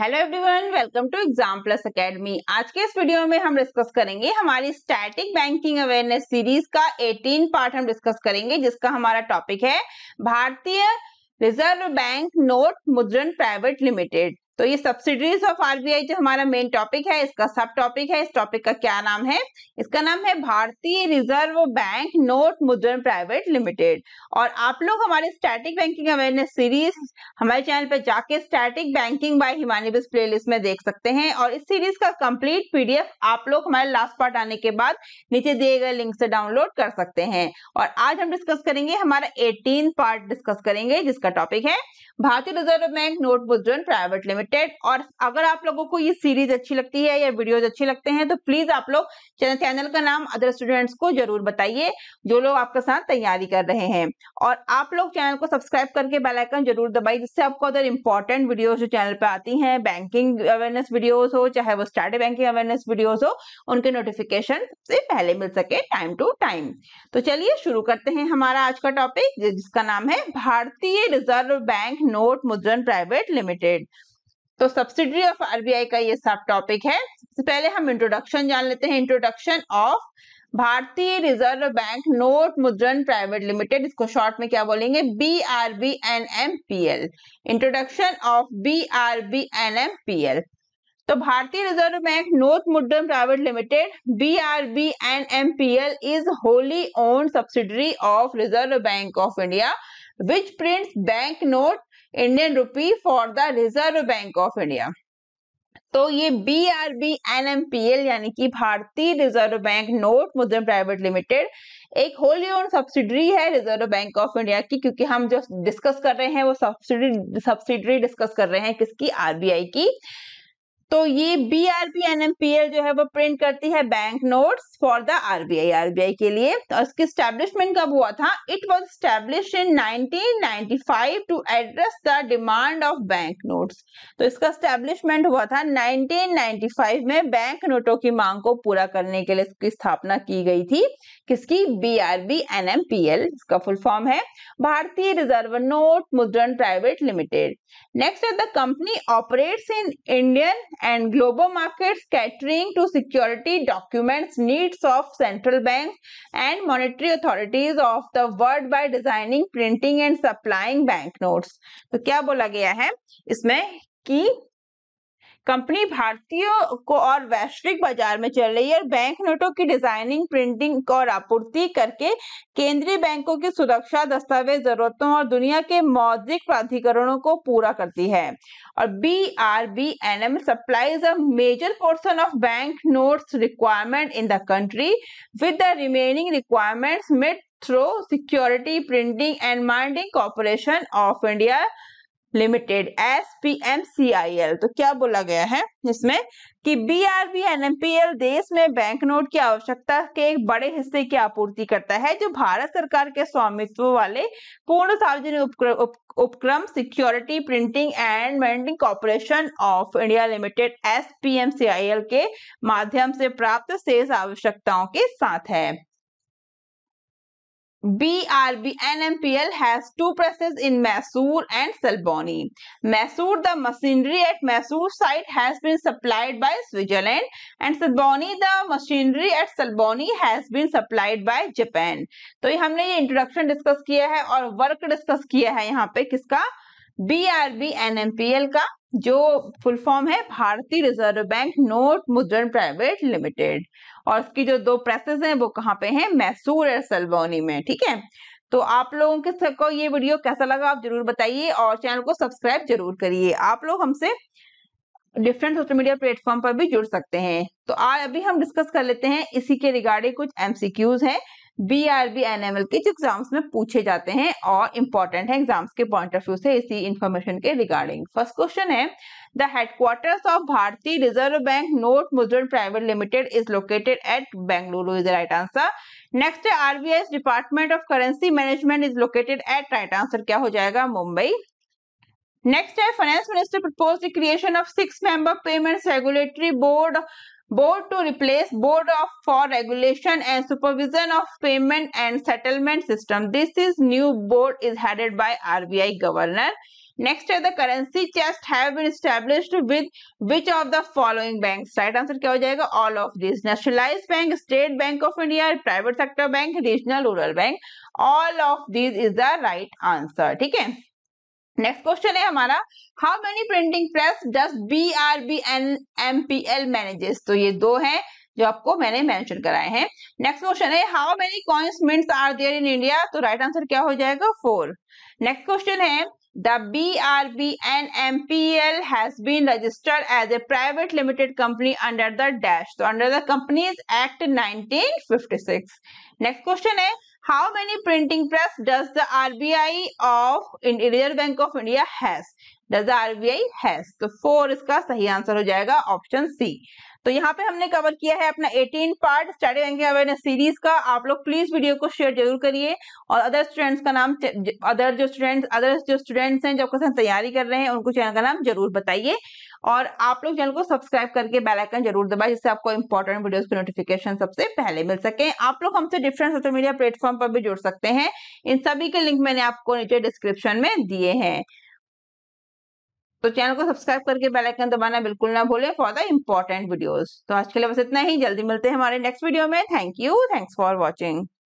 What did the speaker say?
Hello everyone welcome to exam plus academy आज के इस वीडियो में हम डिस्कस करेंगे हमारी स्टैटिक बैंकिंग अवेयरनेस सीरीज का 18 पार्ट हम डिस्कस करेंगे जिसका हमारा टॉपिक है भारतीय रिजर्व बैंक नोट मुद्रण प्राइवेट लिमिटेड तो ये सब्सिडीज ऑफ आरबीआई जो हमारा मेन टॉपिक है इसका सब टॉपिक है इस टॉपिक का क्या नाम है इसका नाम है भारतीय रिजर्व बैंक नोट मुद्रण प्राइवेट लिमिटेड और आप लोग हमारे स्टैटिक बैंकिंग अवेयरनेस सीरीज हमारे चैनल पर जाके स्टैटिक बैंकिंग बाय हिमानिबिस प्ले लिस्ट में देख सकते हैं और इस सीरीज का कंप्लीट पीडीएफ आप लोग हमारे लास्ट पार्ट आने के बाद नीचे दिए गए लिंक से डाउनलोड कर सकते हैं और आज हम डिस्कस करेंगे हमारा एटीन पार्ट डिस्कस करेंगे जिसका टॉपिक है भारतीय रिजर्व बैंक नोट मुद्रण प्राइवेट लिमिटेड लिमिटेड और अगर आप लोगों को ये सीरीज अच्छी लगती है या वीडियोज अच्छे लगते हैं तो प्लीज आप लोग चैनल का नाम अदर स्टूडेंट्स को जरूर बताइए जो लोग आपके साथ तैयारी कर रहे हैं और आप लोग चैनल को सब्सक्राइब करके बेलाइकन जरूर दबाइए जिससे आपको अदर इंपॉर्टेंट वीडियोज जो चैनल पर आती है बैंकिंग अवेयरनेस वीडियोज हो चाहे वो स्टार्ट बैंकिंग अवेयरनेस वीडियोज हो उनके नोटिफिकेशन से पहले मिल सके टाइम टू टाइम तो चलिए शुरू करते हैं हमारा आज का टॉपिक जिसका नाम है भारतीय रिजर्व बैंक नोट मुद्रण प्राइवेट लिमिटेड तो सब्सिडरी ऑफ आरबीआई का ये सब टॉपिक है सबसे पहले हम इंट्रोडक्शन जान लेते हैं इंट्रोडक्शन ऑफ भारतीय रिजर्व बैंक नोट मुद्रण प्राइवेट लिमिटेड इसको शॉर्ट में क्या बोलेंगे B R B N M P L introduction of B R B N M P L तो भारतीय रिजर्व बैंक नोट मुद्रण private Limited B R B N M P L is wholly owned subsidiary of Reserve Bank of India which prints bank note Indian rupee for the Reserve Bank of India तो ये B R B N M P L यानी कि Bharatiya reserve bank note मुद्रण private Limited एक wholly owned subsidiary है Reserve Bank of India की क्योंकि हम जो डिस्कस कर रहे हैं वो सब्सिडी सब्सिडरी डिस्कस कर रहे हैं किसकी आरबीआई की तो ये B R B N M P L जो है वो प्रिंट करती है bank notes for the RBI RBI के लिए और तो इसकी स्टैब्लिशमेंट कब हुआ था it was establish in 1995 to address the demand of bank notes तो इसका स्टैब्लिशमेंट हुआ था 1995 में बैंक नोटों की मांग को पूरा करने के लिए इसकी स्थापना की गई थी किसकी B R B N M P L इसका फुल फॉर्म है भारतीय रिजर्व नोट मुद्रण प्राइवेट लिमिटेड नेक्स्ट है the company operates in Indian and global markets catering to security documents needs of central banks and monetary authorities of the world by designing printing and supplying banknotes तो क्या बोला गया है इसमें कि company भारतीयों को और वैश्विक बाजार में चल रही है और बैंक नोटों की डिजाइनिंग प्रिंटिंग और आपूर्ति करके केंद्रीय बैंकों की सुरक्षा दस्तावेज जरूरतों और दुनिया के मौद्रिक प्राधिकरणों को पूरा करती है और B R B N M supplies a major portion of bank note requirement in the country with the remaining requirements met through security printing and minting corporation of India limited S P M C I L तो क्या बोला गया है इसमें कि B R B N M P L देश में bank note की आवश्यकता के एक बड़े हिस्से की आपूर्ति करता है जो भारत सरकार के स्वामित्व वाले पूर्ण सार्वजनिक उपक्र, उप, उपक्रम security printing and minting corporation of India limited S P M C I L के माध्यम से प्राप्त शेष आवश्यकताओं के साथ है BRB NMPL has two presses in Mysore and Salboni. Mysore, the machinery at Mysore site has been supplied by Switzerland and Salboni, the machinery at Salboni has been supplied by Japan. तो ये हमने ये introduction discuss किया है और work discuss किया है यहाँ पे किसका B R B N M P L का जो फुल फॉर्म है भारतीय रिजर्व बैंक नोट मुद्रण प्राइवेट लिमिटेड और उसकी जो दो प्रेसेस हैं वो कहाँ पे हैं मैसूर और सलबोनी में ठीक है तो आप लोगों के सबको ये वीडियो कैसा लगा आप जरूर बताइए और चैनल को सब्सक्राइब जरूर करिए आप लोग हमसे डिफरेंट सोशल मीडिया प्लेटफॉर्म पर भी जुड़ सकते हैं तो आज अभी हम डिस्कस कर लेते हैं इसी के रिगार्डिंग कुछ एमसीक्यूज हैं B R B N M L के जो एग्जाम्स में पूछे जाते हैं और इंपॉर्टेंट है एग्जाम्स के पॉइंट ऑफ व्यू से इसी इंफॉर्मेशन के रिगार्डिंग फर्स्ट क्वेश्चन है द हेडक्वार्टर्स ऑफ भारतीय रिजर्व बैंक नोट मुजरन private limited is located at Bengaluru is right answer next है RBI department of currency management is located at right answer क्या हो जाएगा मुंबई नेक्स्ट है finance minister propose the creation of six member payments regulatory board board to replace board of for regulation and supervision of payment and settlement system this is new board is headed by RBI governor next है the currency chest have been established with which of the following bank right answer क्या हो जाएगा all of this nationalise bank state bank of India private sector bank regional rural bank all of this is the right answer ठीक है next question है हमारा how many printing press does B R B N M P L manages तो ये दो हैं जो आपको मैंने मेंशन कराए हैं नेक्स्ट क्वेश्चन है how many coins mints are there in India तो राइट right आंसर क्या हो जाएगा फोर नेक्स्ट क्वेश्चन है The BRB and MPL has been registered as a private limited company under the dash. So under the Companies Act 1956. Next question is how many printing press does the RBI of Reserve Bank of India has? Does RBI has तो four इसका सही answer हो जाएगा option C तो यहाँ पे हमने cover किया है अपना 18 part study banking awareness series का आप लोग प्लीज वीडियो को शेयर जरूर करिए और अदर स्टूडेंट्स का नाम अदर जो स्टूडेंट्स अदर जो स्टूडेंट्स हैं जो आपके साथ तैयारी कर रहे हैं उनको चैनल का नाम जरूर बताइए और आप लोग चैनल को सब्सक्राइब करके बेल आइकन जरूर दबाए जिससे आपको इंपॉर्टेंट वीडियोज की नोटिफिकेशन सबसे पहले मिल सके आप लोग हमसे डिफरेंट सोशल मीडिया प्लेटफॉर्म पर भी जुड़ सकते हैं इन सभी के लिंक मैंने आपको नीचे डिस्क्रिप्शन में दिए हैं तो चैनल को सब्सक्राइब करके बेल आइकन दबाना बिल्कुल ना भूले फॉर द इम्पोर्टेंट वीडियोस तो आज के लिए बस इतना ही जल्दी मिलते हैं हमारे नेक्स्ट वीडियो में thank you thanks for watching